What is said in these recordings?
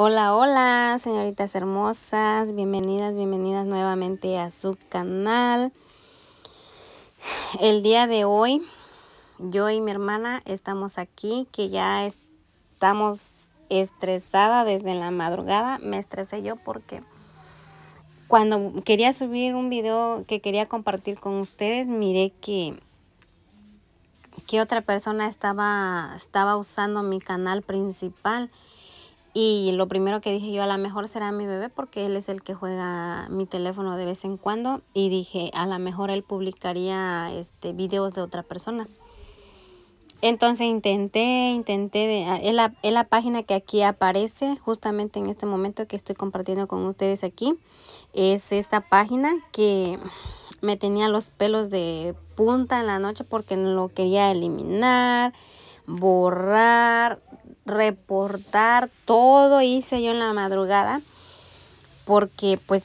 Hola, hola, señoritas hermosas, bienvenidas, bienvenidas nuevamente a su canal. El día de hoy, yo y mi hermana estamos aquí, que ya estamos estresada desde la madrugada. Me estresé yo porque cuando quería subir un video que quería compartir con ustedes, miré que que otra persona estaba estaba usando mi canal principal y lo primero que dije yo, a lo mejor será mi bebé porque él es el que juega mi teléfono de vez en cuando. Y dije, a lo mejor él publicaría este, videos de otra persona. Entonces intenté, intenté, de, ah, es, la, la página que aquí aparece justamente en este momento que estoy compartiendo con ustedes aquí. Es esta página que me tenía los pelos de punta en la noche porque no lo quería eliminar, borrar, reportar todo hice yo en la madrugada porque pues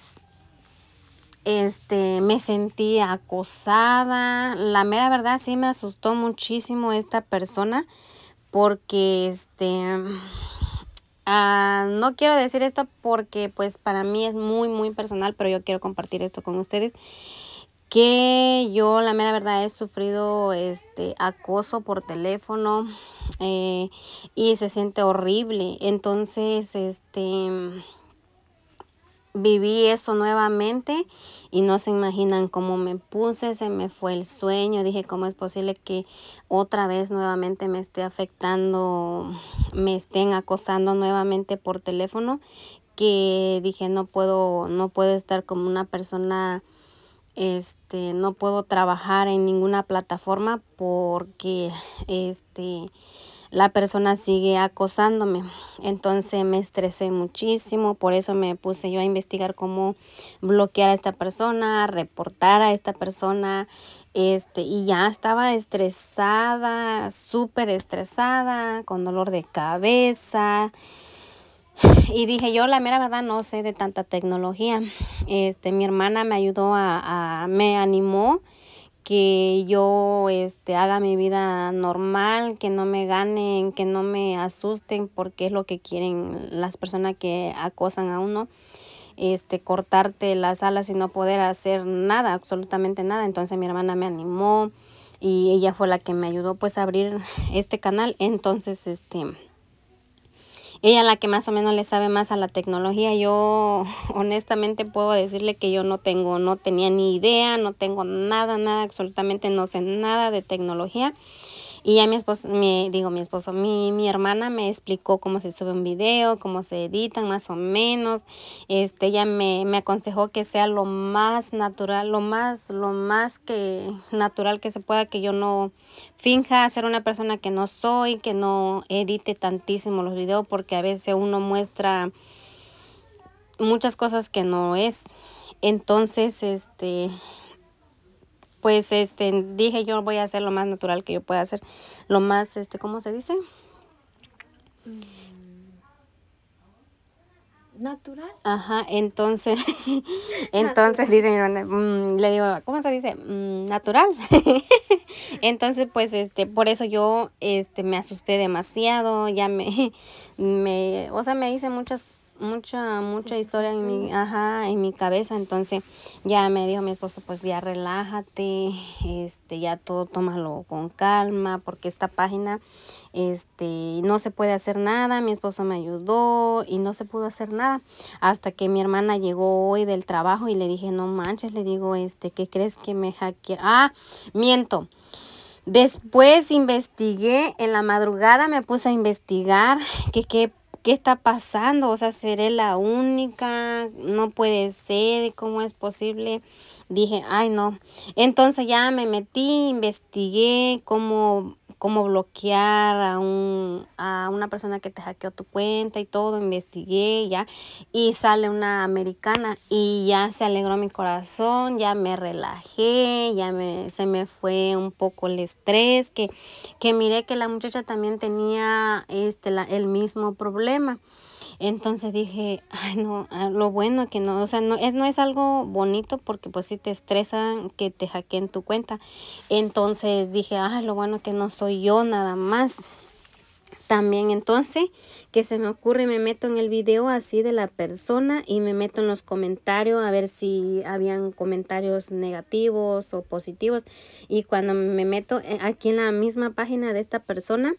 este me sentí acosada la mera verdad sí me asustó muchísimo esta persona porque este ah, no quiero decir esto porque pues para mí es muy muy personal pero yo quiero compartir esto con ustedes que yo la mera verdad he sufrido este acoso por teléfono eh, y se siente horrible entonces este viví eso nuevamente y no se imaginan cómo me puse, se me fue el sueño, dije cómo es posible que otra vez nuevamente me esté afectando, me estén acosando nuevamente por teléfono, que dije no puedo, no puedo estar como una persona este no puedo trabajar en ninguna plataforma porque este la persona sigue acosándome. Entonces me estresé muchísimo, por eso me puse yo a investigar cómo bloquear a esta persona, reportar a esta persona, este, y ya estaba estresada, súper estresada, con dolor de cabeza, y dije, yo la mera verdad no sé de tanta tecnología. Este, mi hermana me ayudó a, me animó que yo este, haga mi vida normal, que no me ganen, que no me asusten, porque es lo que quieren las personas que acosan a uno, este, cortarte las alas y no poder hacer nada, absolutamente nada. Entonces mi hermana me animó y ella fue la que me ayudó pues a abrir este canal. Entonces, este ella la que más o menos le sabe más a la tecnología. Yo honestamente puedo decirle que yo no tengo, no tenía ni idea, no tengo nada, nada, absolutamente no sé nada de tecnología. Y ya mi esposo, mi, digo mi esposo, mi, mi hermana me explicó cómo se sube un video, cómo se editan más o menos. Este, ella me, me aconsejó que sea lo más natural, lo más, lo más que natural que se pueda, que yo no finja ser una persona que no soy, que no edite tantísimo los videos, porque a veces uno muestra muchas cosas que no es. Entonces, este, pues este, dije yo voy a hacer lo más natural que yo pueda hacer, lo más, este, ¿cómo se dice? Mm. natural. Ajá, entonces, entonces dice mi hermana, mm, le digo, ¿cómo se dice? Mm, natural. entonces, pues, este, por eso yo, este, me asusté demasiado, ya me, me, o sea, me hice muchas mucha, mucha historia en mi, ajá, en mi cabeza. Entonces ya me dijo mi esposo, pues ya relájate, este, ya todo tómalo con calma, porque esta página, este, no se puede hacer nada. Mi esposo me ayudó y no se pudo hacer nada. Hasta que mi hermana llegó hoy del trabajo y le dije, no manches, le digo, este, ¿qué crees que me hackea, Ah, miento. Después investigué, en la madrugada me puse a investigar que qué ¿qué está pasando? O sea, ¿seré la única? No puede ser, ¿cómo es posible? Dije, ay no. Entonces ya me metí, investigué cómo cómo bloquear a, un, a una persona que te hackeó tu cuenta y todo, investigué ya y sale una americana y ya se alegró mi corazón, ya me relajé, ya me, se me fue un poco el estrés, que, que miré que la muchacha también tenía este, el mismo problema. Entonces dije, ay no, ah, lo bueno que no, o sea, no es, no es algo bonito porque pues si te estresan que te hackeen tu cuenta. Entonces dije, ay, lo bueno que no soy yo nada más. También entonces que se me ocurre, me meto en el video así de la persona y me meto en los comentarios a ver si habían comentarios negativos o positivos. Y cuando me meto eh, aquí en la misma página de esta persona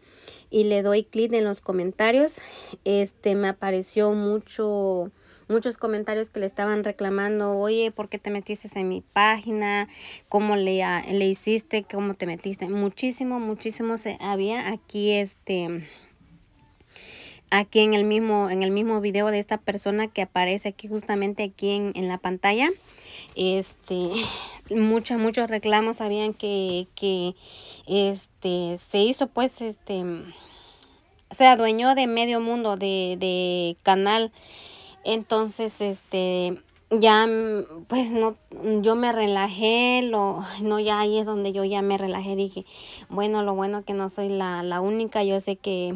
y le doy clic en los comentarios, este me apareció mucho muchos comentarios que le estaban reclamando, oye, ¿por qué te metiste en mi página? ¿Cómo le, ah, le hiciste? ¿Cómo te metiste? Muchísimo, muchísimo se había aquí este aquí en el mismo, en el mismo video de esta persona que aparece aquí justamente aquí en, la pantalla. Este, muchos, muchos reclamos Sabían que, este, se hizo pues este, se dueño de medio mundo de, de canal. Entonces, este, ya mm, pues no mm, yo me relajé lo no ya ahí es donde yo ya me relajé dije bueno lo bueno que no soy la, la única yo sé que,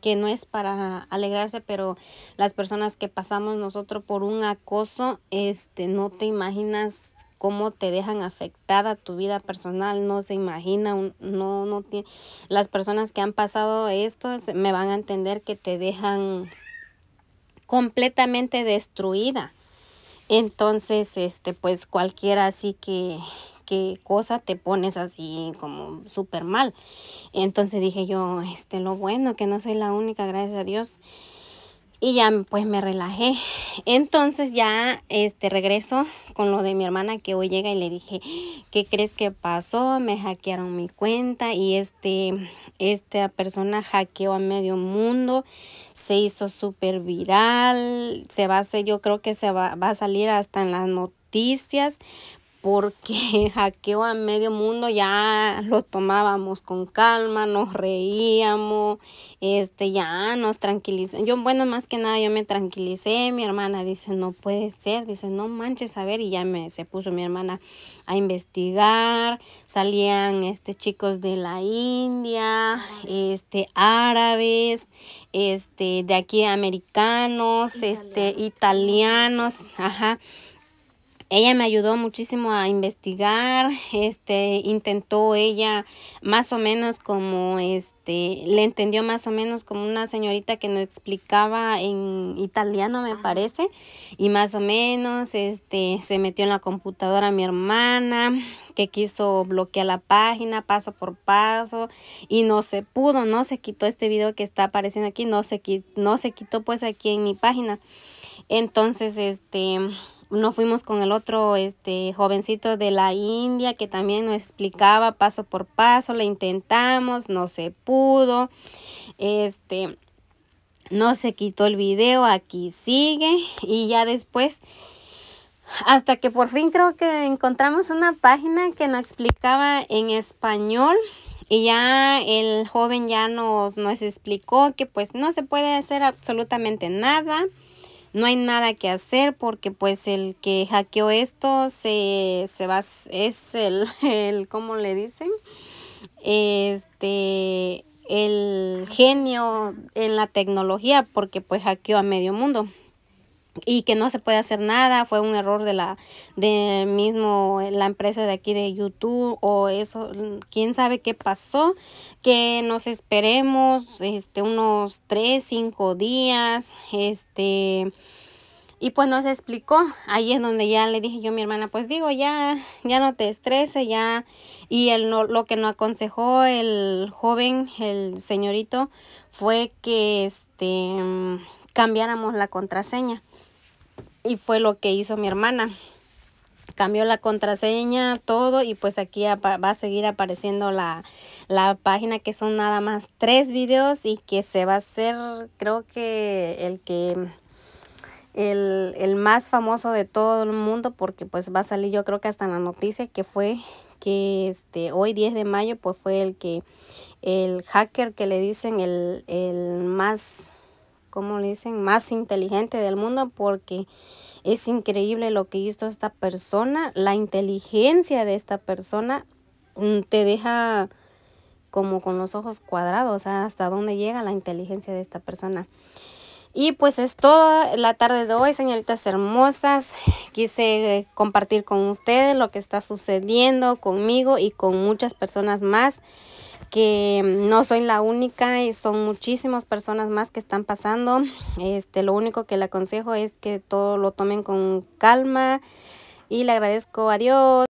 que no es para alegrarse pero las personas que pasamos nosotros por un acoso este no te imaginas cómo te dejan afectada tu vida personal, no se imagina, no, no las personas que han pasado esto me van a entender que te dejan completamente destruida entonces, este, pues cualquiera así que, cosa te pones así como súper mal. Entonces dije yo, este, lo bueno que no soy la única, gracias a Dios. Y ya pues me relajé. Entonces ya este regreso con lo de mi hermana que hoy llega y le dije, ¿qué crees que pasó? Me hackearon mi cuenta y este esta persona hackeó a medio mundo se hizo súper viral, se va a yo creo que se va, va a salir hasta en las noticias, porque hackeo a medio mundo ya lo tomábamos con calma, nos reíamos, este ya nos tranquilizó. Yo, bueno, más que nada yo me tranquilicé, mi hermana dice, no puede ser, dice, no manches, a ver, y ya me se puso mi hermana a investigar, salían este chicos de la India, este árabes, este de aquí americanos, este italianos, ajá ella me ayudó muchísimo a investigar, este, intentó ella más o menos como, este, le entendió más o menos como una señorita que nos explicaba en italiano, me parece, y más o menos, este, se metió en la computadora mi hermana, que quiso bloquear la página paso por paso, y no se pudo, no se quitó este video que está apareciendo aquí, no se, no se quitó pues aquí en mi página. Entonces, este nos fuimos con el otro este, jovencito de la India que también nos explicaba paso por paso, le intentamos, no se pudo, este, no se quitó el video, aquí sigue y ya después hasta que por fin creo que encontramos una página que nos explicaba en español y ya el joven ya nos, nos explicó que pues no se puede hacer absolutamente nada no hay nada que hacer porque pues el que hackeó esto se, va, es el, el, ¿cómo le dicen? Este, el genio en la tecnología porque pues hackeó a medio mundo y que no se puede hacer nada, fue un error de la de mismo la empresa de aquí de YouTube o eso, quién sabe qué pasó, que nos esperemos este unos 3, cinco días, este y pues nos explicó, ahí es donde ya le dije yo a mi hermana, pues digo, ya, ya no te estreses, ya. Y no lo que nos aconsejó el joven, el señorito, fue que este, cambiáramos la contraseña y fue lo que hizo mi hermana. Cambió la contraseña, todo, y pues aquí va a seguir apareciendo la, página que son nada más tres videos y que se va a hacer, creo que el que el, más famoso de todo el mundo porque pues va a salir yo creo que hasta en la noticia que fue que este hoy 10 de mayo pues fue el que el hacker que le dicen el más como le dicen, más inteligente del mundo porque es increíble lo que hizo esta persona, la inteligencia de esta persona mm, te deja como con los ojos cuadrados, hasta dónde llega la inteligencia de esta persona. Y pues es toda la tarde de hoy, señoritas hermosas. Quise compartir con ustedes lo que está sucediendo conmigo y con muchas personas más que mm, no soy la única y eh, son muchísimas personas más que están pasando. Este, lo único que le aconsejo es que todo lo tomen con calma y le agradezco a Dios.